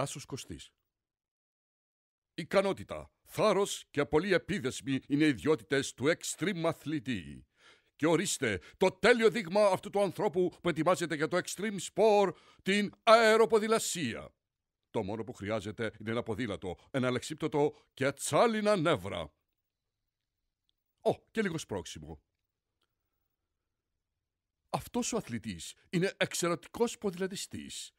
Τάσος Κωστής. Ικανότητα, θάρρος και πολύ επίδεσμη είναι οι ιδιότητες του extreme αθλητή. Και ορίστε το τέλειο δείγμα αυτού του ανθρώπου που ετοιμάζεται για το extreme sport, την αεροποδηλασία. Το μόνο που χρειάζεται είναι ένα ποδήλατο, ένα αλεξίπτωτο και τσάλινα νεύρα. Ω, και λίγο σπρόξιμο. Αυτός ο αθλητής είναι εξαιρετικός ποδηλατιστής.